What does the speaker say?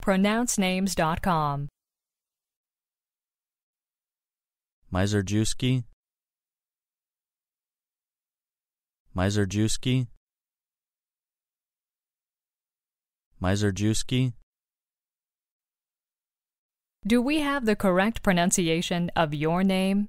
pronouncenames.com. Mizerjewski Mizerjewski Mizerjewski Do we have the correct pronunciation of your name?